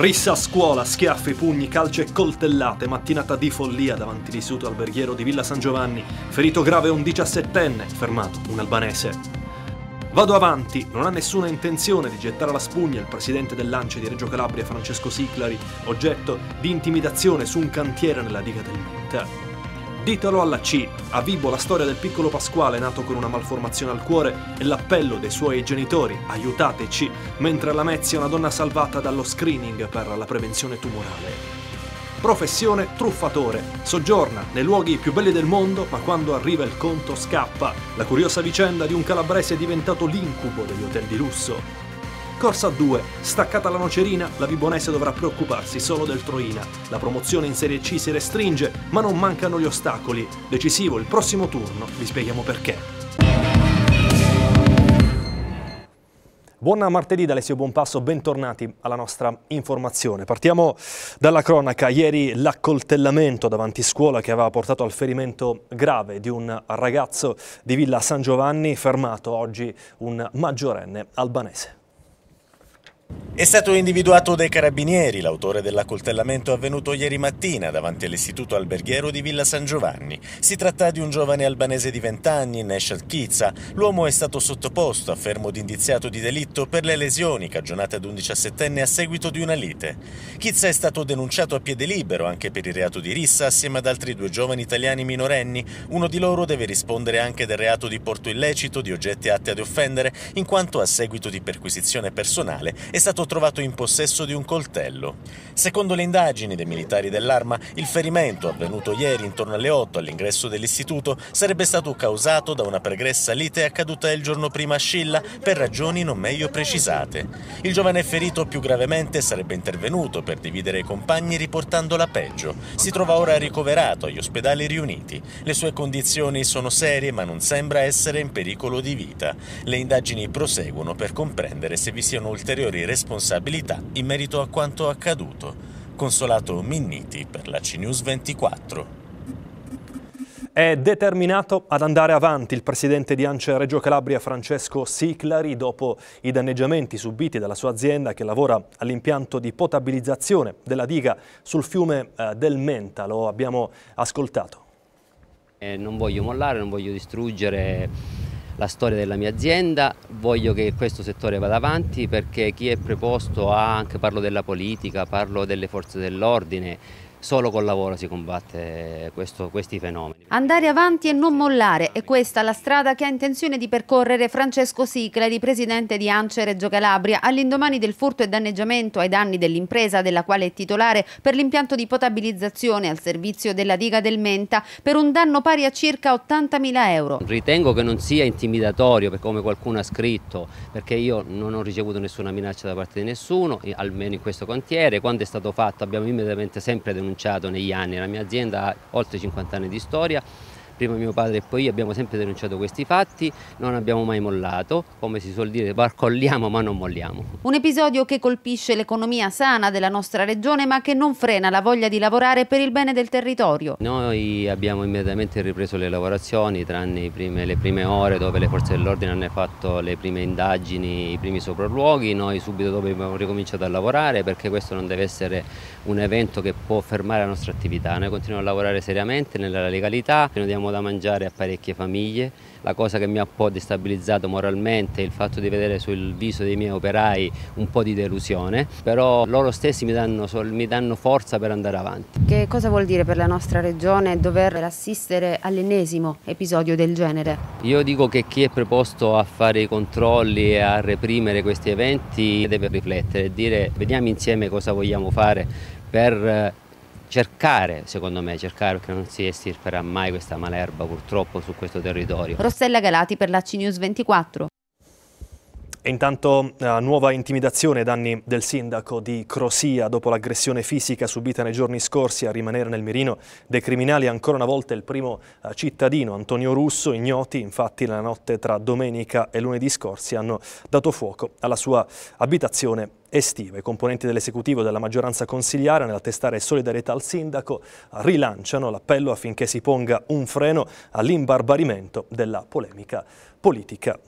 Rissa a scuola, schiaffi, pugni, calci e coltellate, mattinata di follia davanti all'istituto alberghiero di Villa San Giovanni, ferito grave un 17enne, fermato un albanese. Vado avanti, non ha nessuna intenzione di gettare la spugna il presidente del lancio di Reggio Calabria Francesco Siclari, oggetto di intimidazione su un cantiere nella diga del Monte. Ditelo alla C. A Vibo la storia del piccolo Pasquale nato con una malformazione al cuore e l'appello dei suoi genitori, aiutateci, mentre la alla è una donna salvata dallo screening per la prevenzione tumorale. Professione truffatore. Soggiorna nei luoghi più belli del mondo, ma quando arriva il conto scappa. La curiosa vicenda di un calabrese diventato l'incubo degli hotel di lusso. Corsa 2, staccata la nocerina, la Vibonese dovrà preoccuparsi solo del Troina. La promozione in Serie C si restringe, ma non mancano gli ostacoli. Decisivo il prossimo turno, vi spieghiamo perché. Buon martedì d'Alessio Buonpasso, bentornati alla nostra informazione. Partiamo dalla cronaca. Ieri l'accoltellamento davanti scuola che aveva portato al ferimento grave di un ragazzo di Villa San Giovanni, fermato oggi un maggiorenne albanese. È stato individuato dai carabinieri l'autore dell'accoltellamento avvenuto ieri mattina davanti all'istituto alberghiero di Villa San Giovanni. Si tratta di un giovane albanese di 20 anni, Neshad Kizza. L'uomo è stato sottoposto a fermo d'indiziato di delitto per le lesioni cagionate ad un 17enne a seguito di una lite. Kizza è stato denunciato a piede libero anche per il reato di rissa assieme ad altri due giovani italiani minorenni. Uno di loro deve rispondere anche del reato di porto illecito di oggetti atti ad offendere, in quanto a seguito di perquisizione personale è è stato trovato in possesso di un coltello. Secondo le indagini dei militari dell'arma, il ferimento avvenuto ieri intorno alle 8 all'ingresso dell'istituto sarebbe stato causato da una pregressa lite accaduta il giorno prima a Scilla per ragioni non meglio precisate. Il giovane ferito più gravemente sarebbe intervenuto per dividere i compagni riportandola peggio. Si trova ora ricoverato agli ospedali riuniti. Le sue condizioni sono serie ma non sembra essere in pericolo di vita. Le indagini proseguono per comprendere se vi siano ulteriori responsabilità in merito a quanto accaduto, consolato Minniti per la CNews 24. È determinato ad andare avanti il presidente di Ance Reggio Calabria Francesco Siclari dopo i danneggiamenti subiti dalla sua azienda che lavora all'impianto di potabilizzazione della diga sul fiume eh, del Menta. Lo abbiamo ascoltato. Eh, non voglio mollare, non voglio distruggere la storia della mia azienda, voglio che questo settore vada avanti perché chi è preposto a, anche parlo della politica, parlo delle forze dell'ordine, Solo col lavoro si combatte questo, questi fenomeni. Andare avanti e non mollare, è questa la strada che ha intenzione di percorrere Francesco Siclari, presidente di Ance Reggio Calabria, all'indomani del furto e danneggiamento ai danni dell'impresa della quale è titolare per l'impianto di potabilizzazione al servizio della diga del Menta per un danno pari a circa 80.000 euro. Ritengo che non sia intimidatorio, per come qualcuno ha scritto, perché io non ho ricevuto nessuna minaccia da parte di nessuno, almeno in questo cantiere. Quando è stato fatto abbiamo immediatamente sempre denunciato annunciato negli anni. La mia azienda ha oltre 50 anni di storia prima mio padre e poi io abbiamo sempre denunciato questi fatti, non abbiamo mai mollato, come si suol dire, barcolliamo ma non molliamo. Un episodio che colpisce l'economia sana della nostra regione ma che non frena la voglia di lavorare per il bene del territorio. Noi abbiamo immediatamente ripreso le lavorazioni tranne prime, le prime ore dove le forze dell'ordine hanno fatto le prime indagini, i primi sopralluoghi, noi subito dopo abbiamo ricominciato a lavorare perché questo non deve essere un evento che può fermare la nostra attività, noi continuiamo a lavorare seriamente nella legalità, noi diamo diamo da mangiare a parecchie famiglie. La cosa che mi ha un po' destabilizzato moralmente è il fatto di vedere sul viso dei miei operai un po' di delusione, però loro stessi mi danno, mi danno forza per andare avanti. Che cosa vuol dire per la nostra regione dover assistere all'ennesimo episodio del genere? Io dico che chi è preposto a fare i controlli e a reprimere questi eventi deve riflettere e dire vediamo insieme cosa vogliamo fare per cercare, secondo me, cercare perché non si estirperà mai questa malerba purtroppo su questo territorio. Rossella Galati per la CNews 24. E intanto eh, nuova intimidazione ai danni del sindaco di Crosia dopo l'aggressione fisica subita nei giorni scorsi a rimanere nel mirino dei criminali ancora una volta il primo eh, cittadino Antonio Russo, ignoti infatti nella notte tra domenica e lunedì scorsi hanno dato fuoco alla sua abitazione estiva. I componenti dell'esecutivo e della maggioranza consigliare, nell'attestare solidarietà al sindaco, rilanciano l'appello affinché si ponga un freno all'imbarbarimento della polemica politica.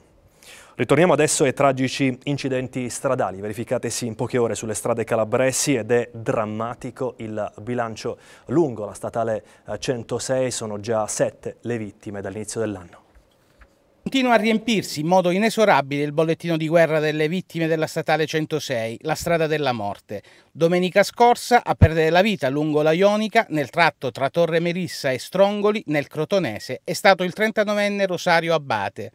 Ritorniamo adesso ai tragici incidenti stradali verificatesi in poche ore sulle strade calabresi ed è drammatico il bilancio lungo. La statale 106 eh, sono già sette le vittime dall'inizio dell'anno. Continua a riempirsi in modo inesorabile il bollettino di guerra delle vittime della statale 106, la strada della morte. Domenica scorsa a perdere la vita lungo la Ionica, nel tratto tra Torre Merissa e Strongoli, nel Crotonese, è stato il 39enne Rosario Abate.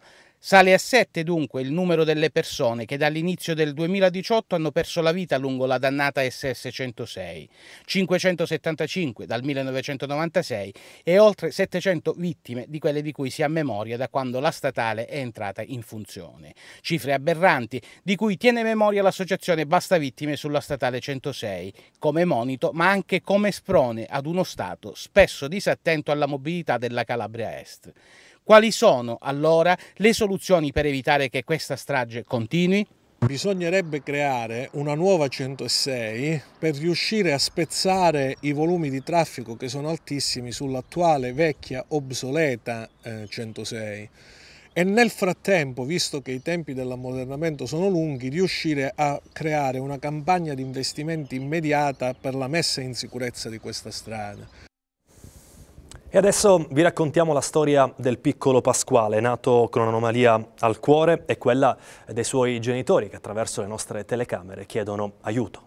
Sale a 7 dunque il numero delle persone che dall'inizio del 2018 hanno perso la vita lungo la dannata SS 106, 575 dal 1996 e oltre 700 vittime di quelle di cui si ha memoria da quando la statale è entrata in funzione. Cifre aberranti di cui tiene memoria l'associazione Basta Vittime sulla statale 106, come monito ma anche come sprone ad uno Stato spesso disattento alla mobilità della Calabria Est. Quali sono allora le soluzioni per evitare che questa strage continui? Bisognerebbe creare una nuova 106 per riuscire a spezzare i volumi di traffico che sono altissimi sull'attuale vecchia obsoleta 106 eh, e nel frattempo, visto che i tempi dell'ammodernamento sono lunghi, riuscire a creare una campagna di investimenti immediata per la messa in sicurezza di questa strada. E adesso vi raccontiamo la storia del piccolo Pasquale, nato con un'anomalia al cuore e quella dei suoi genitori che attraverso le nostre telecamere chiedono aiuto.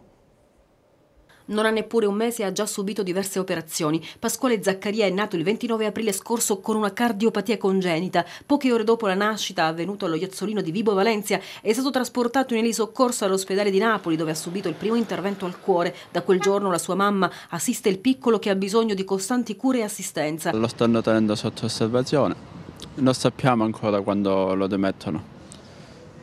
Non ha neppure un mese e ha già subito diverse operazioni. Pasquale Zaccaria è nato il 29 aprile scorso con una cardiopatia congenita. Poche ore dopo la nascita, avvenuto allo Iozzolino di Vibo Valencia, è stato trasportato in elisoccorso all'ospedale di Napoli dove ha subito il primo intervento al cuore. Da quel giorno la sua mamma assiste il piccolo che ha bisogno di costanti cure e assistenza. Lo stanno tenendo sotto osservazione. Non sappiamo ancora quando lo demettono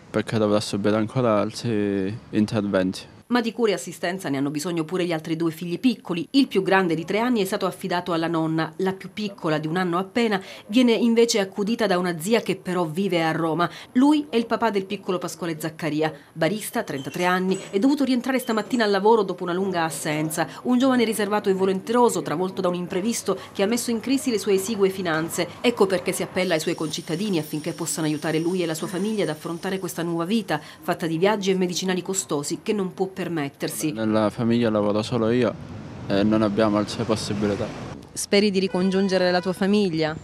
perché dovrà subire ancora altri interventi ma di cure e assistenza ne hanno bisogno pure gli altri due figli piccoli. Il più grande di tre anni è stato affidato alla nonna, la più piccola di un anno appena viene invece accudita da una zia che però vive a Roma. Lui è il papà del piccolo Pasquale Zaccaria, barista, 33 anni, è dovuto rientrare stamattina al lavoro dopo una lunga assenza. Un giovane riservato e volenteroso, travolto da un imprevisto che ha messo in crisi le sue esigue finanze. Ecco perché si appella ai suoi concittadini affinché possano aiutare lui e la sua famiglia ad affrontare questa nuova vita, fatta di viaggi e medicinali costosi che non può permettersi. Nella famiglia lavoro solo io e non abbiamo altre possibilità. Speri di ricongiungere la tua famiglia?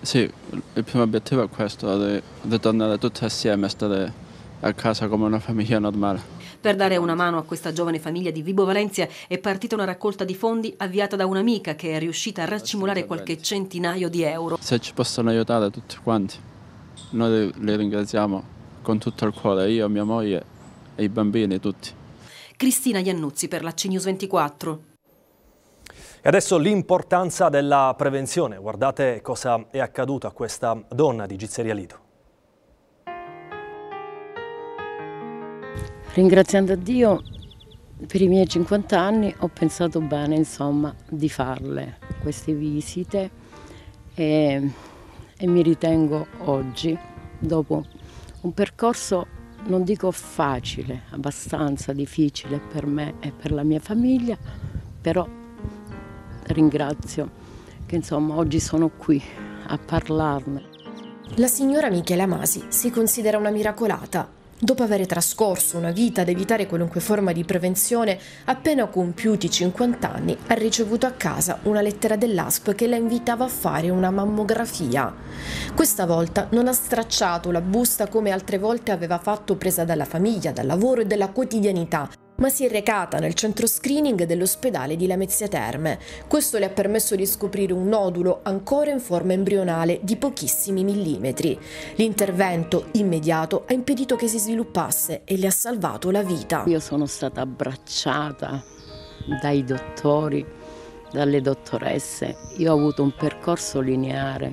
Sì, il primo obiettivo è questo, di tornare tutti assieme, stare a casa come una famiglia normale. Per dare una mano a questa giovane famiglia di Vibo Valencia è partita una raccolta di fondi avviata da un'amica che è riuscita a raccimolare qualche centinaio di euro. Se ci possono aiutare tutti quanti, noi le ringraziamo con tutto il cuore, io, mia moglie e i bambini tutti. Cristina Iannuzzi per la CNews 24. E adesso l'importanza della prevenzione. Guardate cosa è accaduto a questa donna di Gizzeria Lido. Ringraziando Dio per i miei 50 anni ho pensato bene insomma di farle queste visite e, e mi ritengo oggi dopo un percorso non dico facile, abbastanza difficile per me e per la mia famiglia, però ringrazio che insomma oggi sono qui a parlarne. La signora Michela Masi si considera una miracolata Dopo aver trascorso una vita ad evitare qualunque forma di prevenzione, appena compiuti 50 anni ha ricevuto a casa una lettera dell'ASP che la invitava a fare una mammografia. Questa volta non ha stracciato la busta come altre volte aveva fatto presa dalla famiglia, dal lavoro e dalla quotidianità, ma si è recata nel centro screening dell'ospedale di Lamezia Terme. Questo le ha permesso di scoprire un nodulo ancora in forma embrionale di pochissimi millimetri. L'intervento immediato ha impedito che si sviluppasse e le ha salvato la vita. Io sono stata abbracciata dai dottori, dalle dottoresse. Io ho avuto un percorso lineare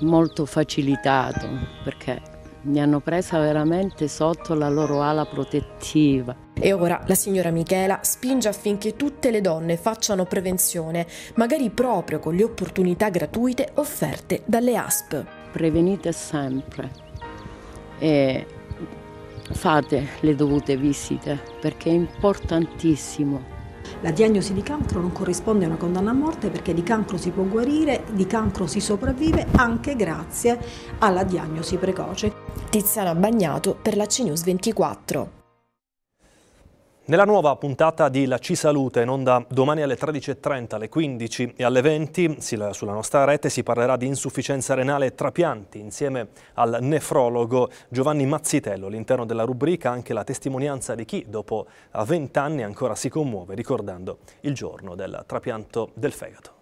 molto facilitato perché mi hanno presa veramente sotto la loro ala protettiva. E ora la signora Michela spinge affinché tutte le donne facciano prevenzione, magari proprio con le opportunità gratuite offerte dalle ASP. Prevenite sempre e fate le dovute visite perché è importantissimo. La diagnosi di cancro non corrisponde a una condanna a morte perché di cancro si può guarire, di cancro si sopravvive anche grazie alla diagnosi precoce. Tiziana Bagnato per la CNews 24. Nella nuova puntata di La C Salute, in onda domani alle 13.30, alle 15 e alle 20, sulla nostra rete si parlerà di insufficienza renale e trapianti, insieme al nefrologo Giovanni Mazzitello. All'interno della rubrica anche la testimonianza di chi, dopo 20 anni, ancora si commuove ricordando il giorno del trapianto del fegato.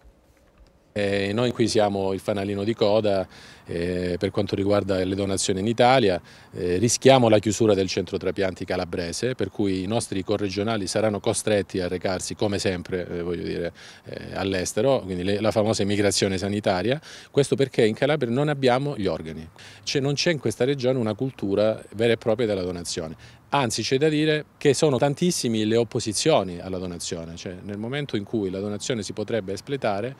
E noi qui siamo il fanalino di coda eh, per quanto riguarda le donazioni in Italia, eh, rischiamo la chiusura del centro trapianti calabrese per cui i nostri corregionali saranno costretti a recarsi come sempre eh, eh all'estero, quindi le, la famosa immigrazione sanitaria, questo perché in Calabria non abbiamo gli organi, cioè, non c'è in questa regione una cultura vera e propria della donazione. Anzi, c'è da dire che sono tantissime le opposizioni alla donazione, cioè nel momento in cui la donazione si potrebbe espletare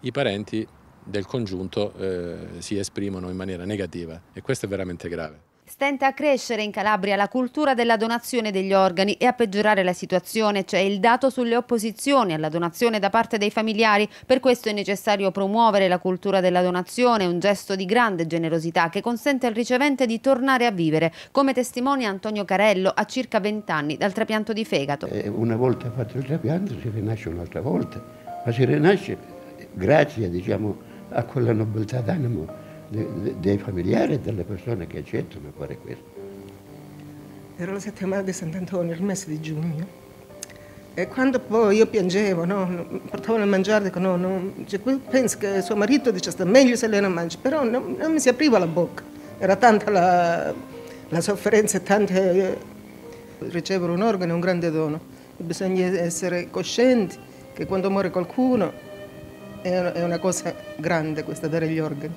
i parenti del congiunto eh, si esprimono in maniera negativa e questo è veramente grave. Stenta a crescere in Calabria la cultura della donazione degli organi e a peggiorare la situazione c'è cioè il dato sulle opposizioni alla donazione da parte dei familiari. Per questo è necessario promuovere la cultura della donazione, un gesto di grande generosità che consente al ricevente di tornare a vivere, come testimonia Antonio Carello a circa 20 anni dal trapianto di fegato. Eh, una volta fatto il trapianto si rinasce un'altra volta, ma si rinasce grazie diciamo, a quella nobiltà d'animo dei familiari e delle persone che accettano fare questo. Era la settimana di Sant'Antonio, il mese di giugno. E quando poi io piangevo, no, portavano a mangiare, dico no, no, cioè, penso che suo marito dice sta meglio se lei non mangia, però non, non, mi si apriva la bocca, era tanta la, la sofferenza e tante... Ricevere un organo è un grande dono, bisogna essere coscienti che quando muore qualcuno è una cosa grande questa dare gli organi.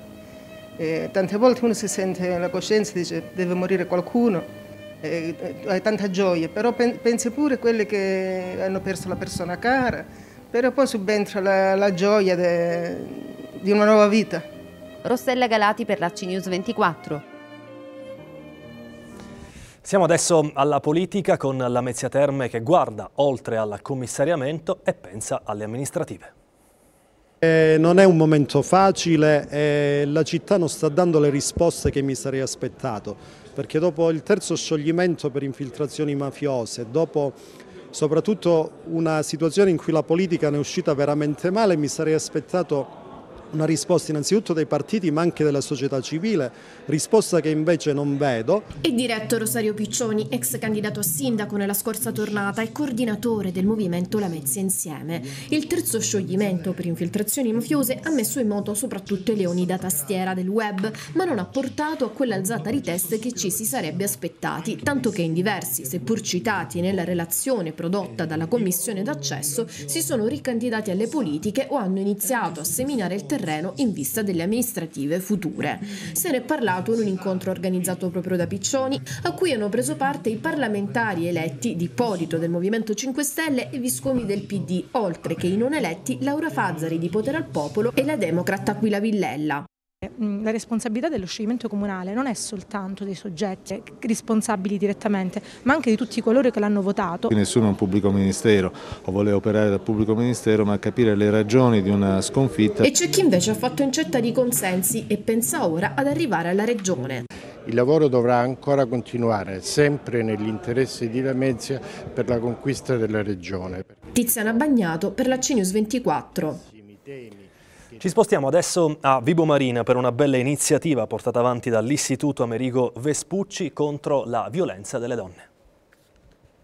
E tante volte uno si sente la coscienza e dice deve morire qualcuno, hai tanta gioia, però pensi pure a quelli che hanno perso la persona cara, però poi subentra la, la gioia de, di una nuova vita. Rossella Galati per la CNews 24. Siamo adesso alla politica con la Terme che guarda oltre al commissariamento e pensa alle amministrative. Eh, non è un momento facile e la città non sta dando le risposte che mi sarei aspettato, perché dopo il terzo scioglimento per infiltrazioni mafiose, dopo soprattutto una situazione in cui la politica ne è uscita veramente male, mi sarei aspettato una risposta innanzitutto dei partiti ma anche della società civile, risposta che invece non vedo. E diretto Rosario Piccioni, ex candidato a sindaco nella scorsa tornata e coordinatore del movimento Lamezia Insieme. Il terzo scioglimento per infiltrazioni mafiose ha messo in moto soprattutto i leoni da tastiera del web, ma non ha portato a quell'alzata di teste che ci si sarebbe aspettati, tanto che in diversi, seppur citati nella relazione prodotta dalla commissione d'accesso, si sono ricandidati alle politiche o hanno iniziato a seminare il terreno terreno in vista delle amministrative future. Se ne è parlato in un incontro organizzato proprio da Piccioni, a cui hanno preso parte i parlamentari eletti di Polito del Movimento 5 Stelle e Visconi del PD, oltre che i non eletti Laura Fazzari di Potere al Popolo e la Democrat Aquila Villella. Eh, mm, la responsabilità dello scioglimento comunale non è soltanto dei soggetti eh, responsabili direttamente, ma anche di tutti coloro che l'hanno votato. Nessuno è un pubblico ministero o voleva operare dal pubblico ministero, ma capire le ragioni di una sconfitta. E c'è chi invece ha fatto incetta di consensi e pensa ora ad arrivare alla regione. Il lavoro dovrà ancora continuare, sempre nell'interesse di Lamezia per la conquista della regione. Tiziana Bagnato per la CNews 24. Ci spostiamo adesso a Vibo Marina per una bella iniziativa portata avanti dall'Istituto Amerigo Vespucci contro la violenza delle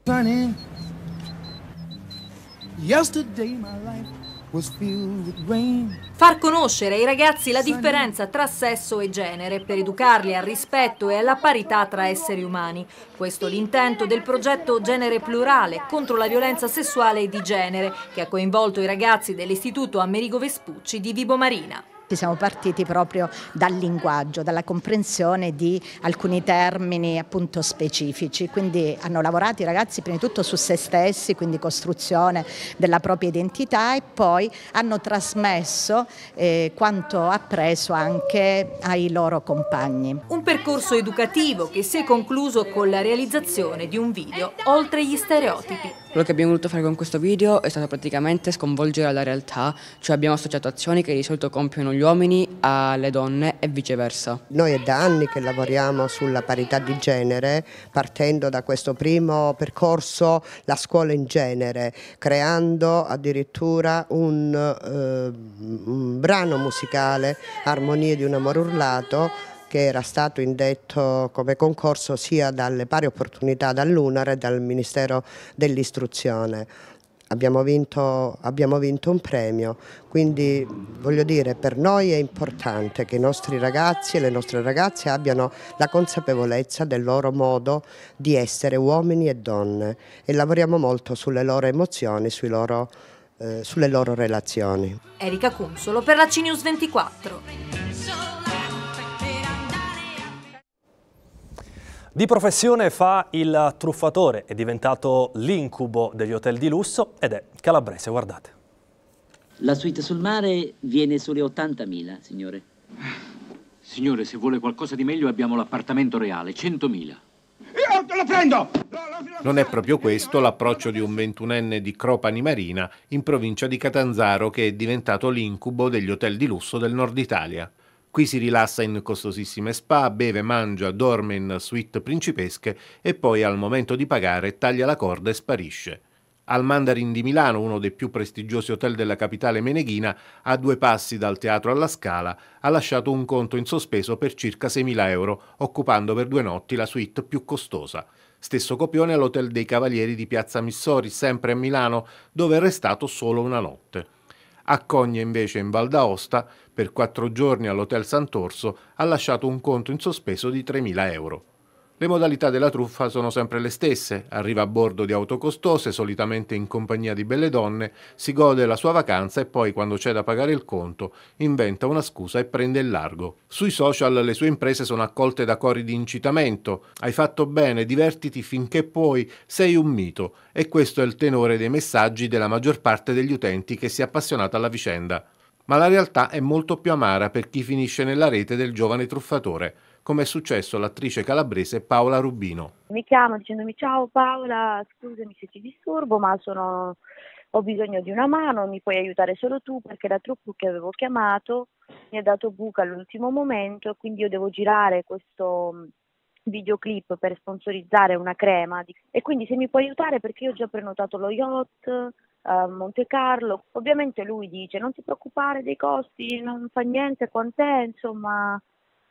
donne. Yesterday my life Far conoscere ai ragazzi la differenza tra sesso e genere per educarli al rispetto e alla parità tra esseri umani. Questo è l'intento del progetto Genere Plurale contro la violenza sessuale e di genere che ha coinvolto i ragazzi dell'Istituto Amerigo Vespucci di Vibo Marina che siamo partiti proprio dal linguaggio, dalla comprensione di alcuni termini appunto specifici, quindi hanno lavorato i ragazzi prima di tutto su se stessi, quindi costruzione della propria identità e poi hanno trasmesso eh, quanto appreso anche ai loro compagni. Un percorso educativo che si è concluso con la realizzazione di un video oltre gli stereotipi. Quello che abbiamo voluto fare con questo video è stato praticamente sconvolgere la realtà, cioè abbiamo associato azioni che di solito compiono gli gli uomini alle donne e viceversa. Noi è da anni che lavoriamo sulla parità di genere, partendo da questo primo percorso, la scuola in genere, creando addirittura un, eh, un brano musicale, Armonie di un amore urlato, che era stato indetto come concorso sia dalle pari opportunità dall'UNAR e dal Ministero dell'Istruzione abbiamo vinto, abbiamo vinto, un premio, quindi voglio dire per noi è importante che i nostri ragazzi e le nostre ragazze abbiano la consapevolezza del loro modo di essere uomini e donne e lavoriamo molto sulle loro emozioni, loro, eh, sulle loro relazioni. Erika Consolo per la CNews 24. Di professione fa il truffatore, è diventato l'incubo degli hotel di lusso ed è calabrese, guardate. La suite sul mare viene sulle 80.000, signore. Signore, se vuole qualcosa di meglio abbiamo l'appartamento reale, 100.000. Io prendo! Non è proprio questo l'approccio di un ventunenne di Cropani Marina in provincia di Catanzaro che è diventato l'incubo degli hotel di lusso del nord Italia. Qui si rilassa in costosissime spa, beve, mangia, dorme in suite principesche e poi al momento di pagare taglia la corda e sparisce. Al Mandarin di Milano, uno dei più prestigiosi hotel della capitale meneghina, a due passi dal Teatro alla Scala, ha lasciato un conto in sospeso per circa 6.000 euro, occupando per due notti la suite più costosa. Stesso copione all'Hotel dei Cavalieri di Piazza Missori, sempre a Milano, dove è restato solo una notte. A Cogne invece in Val d'Aosta, per quattro giorni all'Hotel Sant'Orso, ha lasciato un conto in sospeso di 3.000 euro. Le modalità della truffa sono sempre le stesse, arriva a bordo di auto costose, solitamente in compagnia di belle donne, si gode la sua vacanza e poi quando c'è da pagare il conto inventa una scusa e prende il largo. Sui social le sue imprese sono accolte da cori di incitamento, hai fatto bene, divertiti finché puoi, sei un mito e questo è il tenore dei messaggi della maggior parte degli utenti che si è appassionata alla vicenda. Ma la realtà è molto più amara per chi finisce nella rete del giovane truffatore come è successo all'attrice calabrese Paola Rubino. Mi chiama dicendomi ciao Paola, scusami se ti disturbo, ma sono... ho bisogno di una mano, mi puoi aiutare solo tu perché la troupe che avevo chiamato mi ha dato buca all'ultimo momento, quindi io devo girare questo videoclip per sponsorizzare una crema e quindi se mi puoi aiutare perché io ho già prenotato lo yacht eh, a Monte Carlo ovviamente lui dice non ti preoccupare dei costi non fa niente quant'è insomma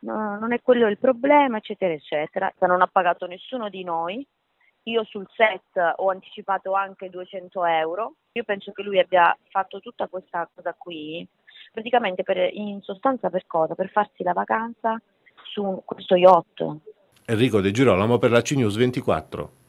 no, non è quello il problema, eccetera, eccetera, cioè, non ha pagato nessuno di noi. Io sul set ho anticipato anche 200 euro, io penso che lui abbia fatto tutta questa cosa qui, praticamente per, in sostanza per cosa? Per farsi la vacanza su questo yacht. Enrico De Girolamo per la CNews 24.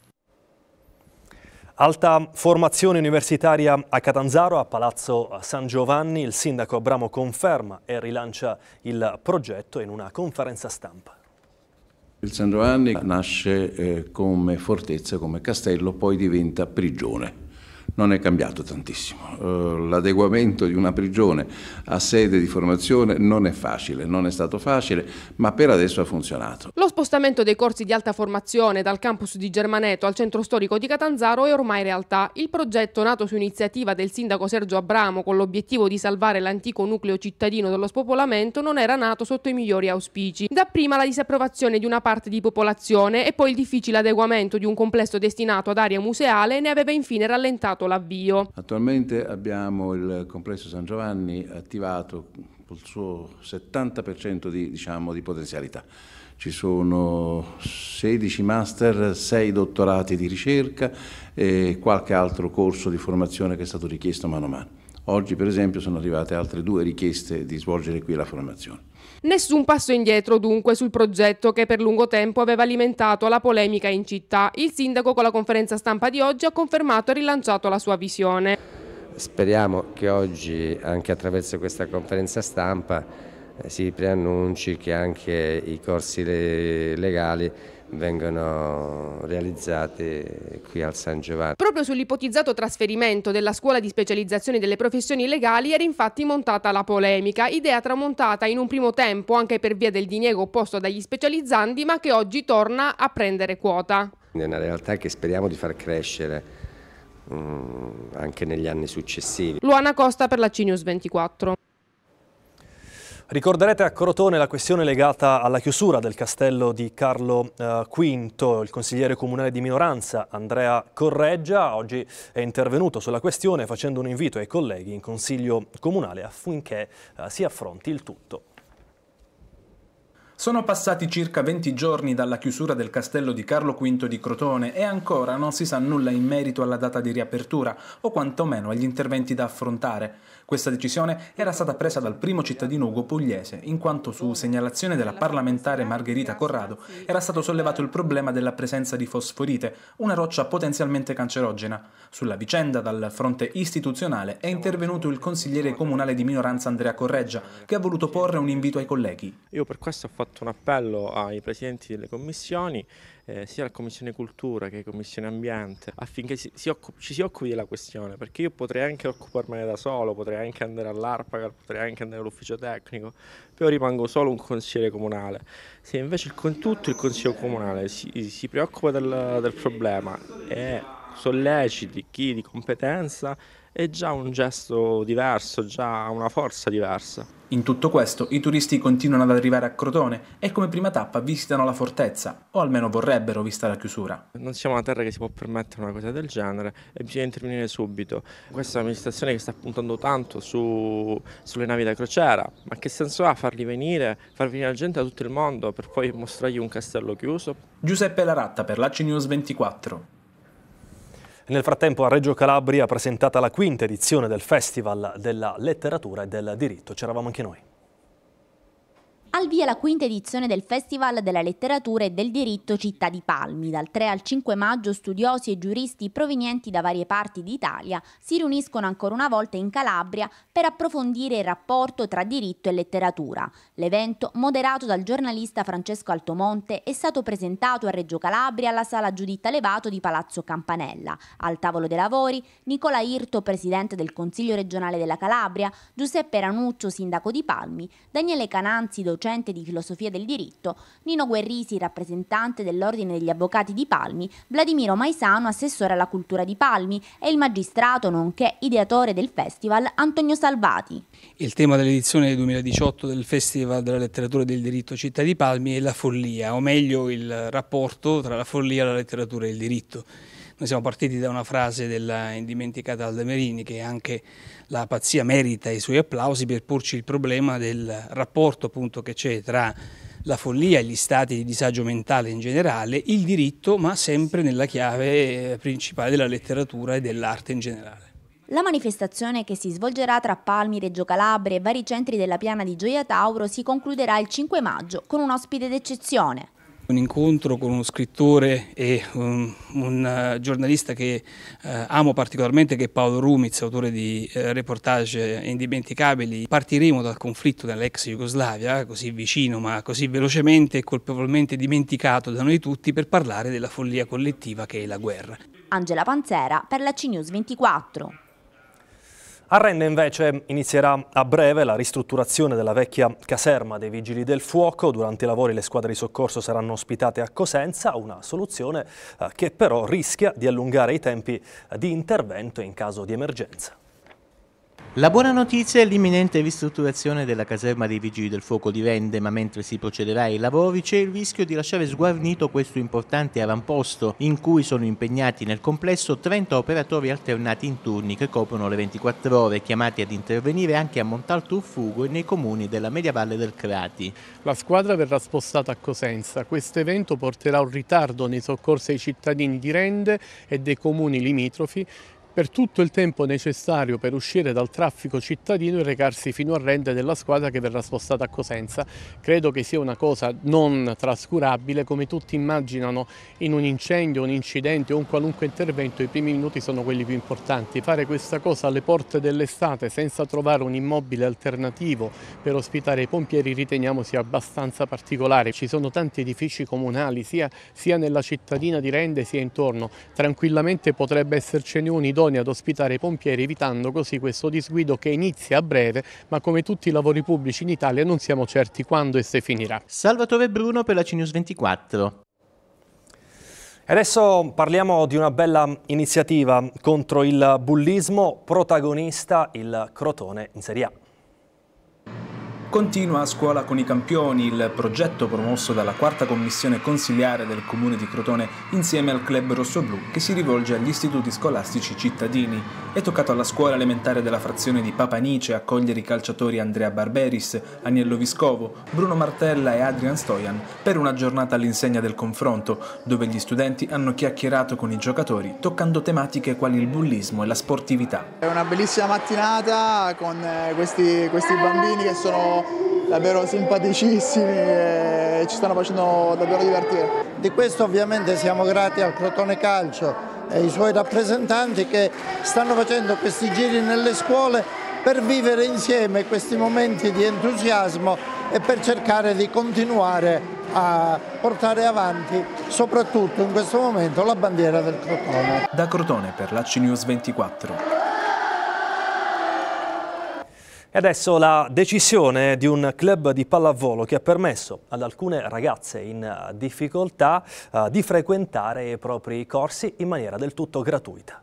Alta formazione universitaria a Catanzaro, a Palazzo San Giovanni, il sindaco Abramo conferma e rilancia il progetto in una conferenza stampa. Il San Giovanni nasce eh, come fortezza, come castello, poi diventa prigione non è cambiato tantissimo. Eh, l'adeguamento di una prigione a sede di formazione non è facile, non è stato facile, ma per adesso ha funzionato. Lo spostamento dei corsi di alta formazione dal campus di Germaneto al centro storico di Catanzaro è ormai realtà. Il progetto, nato su iniziativa del sindaco Sergio Abramo con l'obiettivo di salvare l'antico nucleo cittadino dallo spopolamento, non era nato sotto i migliori auspici. Dapprima la disapprovazione di una parte di popolazione e poi il difficile adeguamento di un complesso destinato ad area museale ne aveva infine rallentato stato l'avvio. Attualmente abbiamo il complesso San Giovanni attivato col suo 70% di, diciamo, di potenzialità. Ci sono 16 master, 6 dottorati di ricerca e qualche altro corso di formazione che è stato richiesto mano a mano. Oggi per esempio sono arrivate altre due richieste di svolgere qui la formazione. Nessun passo indietro dunque sul progetto che per lungo tempo aveva alimentato la polemica in città. Il sindaco con la conferenza stampa di oggi ha confermato e rilanciato la sua visione. Speriamo che oggi, anche attraverso questa conferenza stampa, eh, si preannunci che anche i corsi legali vengono realizzati qui al San Giovanni. Proprio sull'ipotizzato trasferimento della scuola di specializzazione delle professioni legali era infatti montata la polemica, idea tramontata in un primo tempo anche per via del diniego opposto dagli specializzandi ma che oggi torna a prendere quota. È una realtà che speriamo di far crescere um, anche negli anni successivi. Luana Costa per la CNews 24. Ricorderete a Crotone la questione legata alla chiusura del castello di Carlo eh, V. Il consigliere comunale di minoranza Andrea Correggia oggi è intervenuto sulla questione facendo un invito ai colleghi in consiglio comunale affinché eh, si affronti il tutto. Sono passati circa 20 giorni dalla chiusura del castello di Carlo V di Crotone e ancora non si sa nulla in merito alla data di riapertura o quantomeno agli interventi da affrontare. Questa decisione era stata presa dal primo cittadino ugo pugliese, in quanto su segnalazione della parlamentare Margherita Corrado era stato sollevato il problema della presenza di fosforite, una roccia potenzialmente cancerogena. Sulla vicenda dal fronte istituzionale è intervenuto il consigliere comunale di minoranza Andrea Correggia, che ha voluto porre un invito ai colleghi. Io per questo ho fatto un appello ai presidenti delle commissioni eh, sia la Commissione Cultura che la Commissione Ambiente affinché si, si ci si occupi della questione, perché io potrei anche occuparmene da solo, potrei anche andare all'ARPAGAR, potrei anche andare all'ufficio tecnico, però rimango solo un consigliere comunale. Se invece il, tutto il consiglio comunale si, si preoccupa del, del problema e solleciti chi di competenza è già un gesto diverso, già una forza diversa. In tutto questo i turisti continuano ad arrivare a Crotone e come prima tappa visitano la fortezza, o almeno vorrebbero vista la chiusura. Non siamo una terra che si può permettere una cosa del genere e bisogna intervenire subito. Questa è un'amministrazione che sta puntando tanto su, sulle navi da crociera, ma che senso ha farli venire, far venire la gente da tutto il mondo per poi mostrargli un castello chiuso? Giuseppe Laratta per la News 24. Nel frattempo a Reggio Calabria è presentata la quinta edizione del Festival della Letteratura e del Diritto. C'eravamo anche noi. Al via la quinta edizione del Festival della Letteratura e del Diritto Città di Palmi. Dal 3 al 5 maggio studiosi e giuristi provenienti da varie parti d'Italia si riuniscono ancora una volta in Calabria per approfondire il rapporto tra diritto e letteratura. L'evento, moderato dal giornalista Francesco Altomonte, è stato presentato a Reggio Calabria alla Sala Giuditta Levato di Palazzo Campanella. Al tavolo dei lavori Nicola Irto, presidente del Consiglio regionale della Calabria, Giuseppe Ranuccio, sindaco di Palmi, Daniele Cananzi, dottore docente di filosofia del diritto, Nino Guerrisi, rappresentante dell'Ordine degli Avvocati di Palmi, Vladimiro Maisano, assessore alla cultura di Palmi e il magistrato, nonché ideatore del festival, Antonio Salvati. Il tema dell'edizione 2018 del Festival della Letteratura del Diritto Città di Palmi è la follia, o meglio il rapporto tra la follia, la letteratura e il diritto. Noi siamo partiti da una frase dell'indimenticata Aldemerini che anche la pazzia merita i suoi applausi per porci il problema del rapporto appunto che c'è tra la follia e gli stati di disagio mentale in generale, il diritto ma sempre nella chiave eh, principale della letteratura e dell'arte in generale. La manifestazione che si svolgerà tra Palmi, Reggio Calabria e vari centri della piana di Gioia Tauro si concluderà il 5 maggio con un ospite d'eccezione, un incontro con uno scrittore e un, un eh, giornalista che eh, amo particolarmente che è Paolo Rumiz, autore di eh, reportage indimenticabili. Partiremo dal conflitto dell'ex Jugoslavia, così vicino ma così velocemente e colpevolmente dimenticato da noi tutti per parlare della follia collettiva che è la guerra. Angela Panzera per la CNews 24. A Rende invece inizierà a breve la ristrutturazione della vecchia caserma dei Vigili del Fuoco. Durante i lavori le squadre di soccorso saranno ospitate a Cosenza, una soluzione eh, che però rischia di allungare i tempi eh, di intervento in caso di emergenza. La buona notizia è l'imminente ristrutturazione della caserma dei Vigili del Fuoco di Rende, ma mentre si procederà ai lavori c'è il rischio di lasciare sguarnito questo importante avamposto, in cui sono impegnati nel complesso 30 operatori alternati in turni che coprono le 24 ore, chiamati ad intervenire anche a Montalturfugo e nei comuni della media valle del Crati. La squadra verrà spostata a Cosenza. Questo evento porterà un ritardo nei soccorsi ai cittadini di Rende e dei comuni limitrofi per tutto il tempo necessario per uscire dal traffico cittadino e recarsi fino a rende della squadra che verrà spostata a Cosenza. Credo che sia una cosa non trascurabile, come tutti immaginano in un incendio, un incidente o un qualunque intervento i primi minuti sono quelli più importanti. Fare questa cosa alle porte dell'estate senza trovare un immobile alternativo per ospitare i pompieri riteniamo sia abbastanza particolare. Ci sono tanti edifici comunali sia, sia nella cittadina di Rende sia intorno, tranquillamente potrebbe essercene un idoneo idonei ad ospitare i pompieri evitando così questo disguido che inizia a breve ma come tutti i lavori pubblici in Italia non siamo certi quando e se finirà. Salvatore Bruno per la CNews 24. Adesso parliamo di una bella iniziativa contro il bullismo, protagonista il Crotone in Serie A. Continua a scuola con i campioni il progetto promosso dalla quarta commissione consiliare del comune di Crotone insieme al club rossoblu che si rivolge agli istituti scolastici cittadini. È toccato alla scuola elementare della frazione di Papanice accogliere i calciatori Andrea Barberis, Agnello Viscovo, Bruno Martella e Adrian Stojan per una giornata all'insegna del confronto, dove gli studenti hanno chiacchierato con i giocatori toccando tematiche quali il bullismo e la sportività. È una bellissima mattinata con eh, questi, questi bambini che sono davvero simpaticissimi e ci stanno facendo davvero divertire. Di questo ovviamente siamo grati al Crotone Calcio e ai suoi rappresentanti che stanno facendo questi giri nelle scuole per vivere insieme questi momenti di entusiasmo e per cercare di continuare a portare avanti soprattutto in questo momento la bandiera del Crotone. Da Crotone per la CNews 24. E adesso la decisione di un club di pallavolo che ha permesso ad alcune ragazze in eh, difficoltà uh, di frequentare i propri corsi in maniera del tutto gratuita.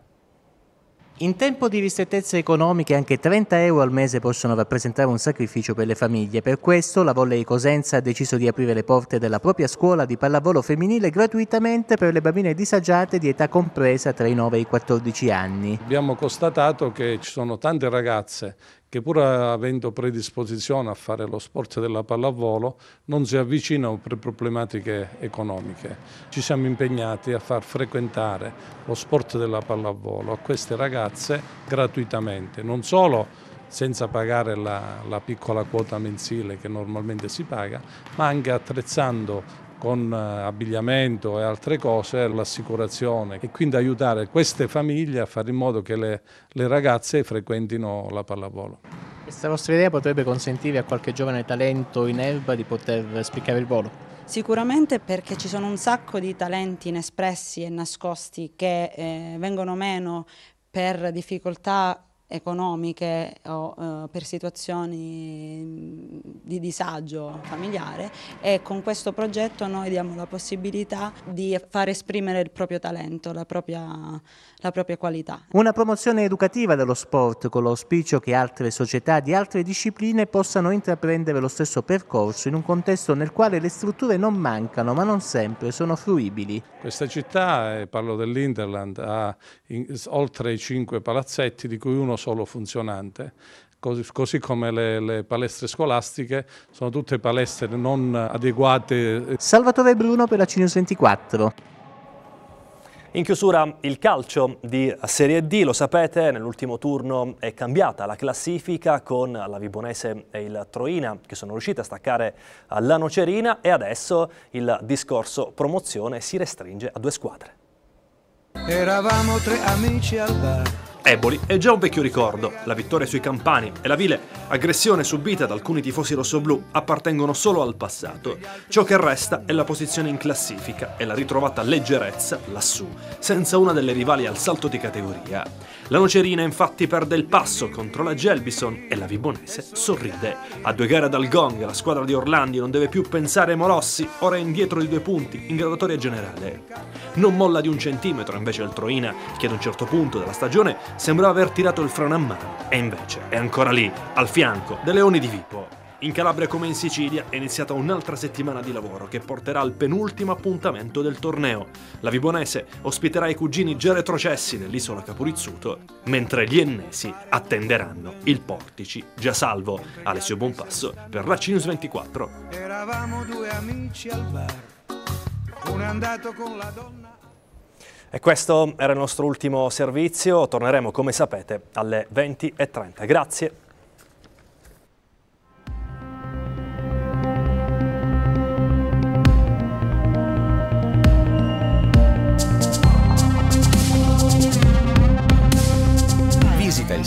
In tempo di ristrettezze economiche anche 30 euro al mese possono rappresentare un sacrificio per le famiglie. Per questo la Volley Cosenza ha deciso di aprire le porte della propria scuola di pallavolo femminile gratuitamente per le bambine disagiate di età compresa tra i 9 e i 14 anni. Abbiamo constatato che ci sono tante ragazze che pur avendo predisposizione a fare lo sport della pallavolo non si avvicinano per problematiche economiche. Ci siamo impegnati a far frequentare lo sport della pallavolo a queste ragazze gratuitamente, non solo senza pagare la, la piccola quota mensile che normalmente si paga, ma anche attrezzando con eh, abbigliamento e altre cose, l'assicurazione e quindi aiutare queste famiglie a fare in modo che le, le ragazze frequentino la pallavolo. Questa vostra idea potrebbe consentire a qualche giovane talento in erba di poter spiccare il volo? Sicuramente perché ci sono un sacco di talenti inespressi e nascosti che eh, vengono meno per difficoltà economiche o eh, per situazioni di disagio familiare e con questo progetto noi diamo la possibilità di far esprimere il proprio talento, la propria, la propria qualità. Una promozione educativa dello sport con l'auspicio che altre società di altre discipline possano intraprendere lo stesso percorso in un contesto nel quale le strutture non mancano ma non sempre sono fruibili. Questa città, eh, parlo dell'Interland, ha in, oltre i cinque palazzetti di cui uno solo funzionante, così, così come le, le, palestre scolastiche sono tutte palestre non adeguate. Eh. Salvatore Bruno per la Cineus 24. In chiusura il calcio di Serie D, lo sapete, nell'ultimo turno è cambiata la classifica con la Vibonese e il Troina che sono riusciti a staccare la Nocerina e adesso il discorso promozione si restringe a due squadre. Eravamo tre amici al bar Eboli è già un vecchio ricordo, la vittoria sui campani e la vile aggressione subita da alcuni tifosi rossoblù appartengono solo al passato. Ciò che resta è la posizione in classifica e la ritrovata leggerezza lassù, senza una delle rivali al salto di categoria. La Nocerina infatti perde il passo contro la Gelbison e la Vibonese sorride. A due gare dal gong la squadra di Orlandi non deve più pensare ai Molossi, ora è indietro di due punti in graduatoria generale. Non molla di un centimetro invece il Troina che ad un certo punto della stagione sembrava aver tirato il freno a mano e invece è ancora lì, al fianco dei Leoni di Vipo. In Calabria come in Sicilia è iniziata un'altra settimana di lavoro che porterà al penultimo appuntamento del torneo. La Vibonese ospiterà i cugini già retrocessi nell'isola Caporizzuto, mentre gli ennesi attenderanno il Portici già salvo. Alessio Bonpasso per Raccinus 24. Eravamo due amici al bar, un andato con la donna... E questo era il nostro ultimo servizio, torneremo come sapete alle 20.30. Grazie.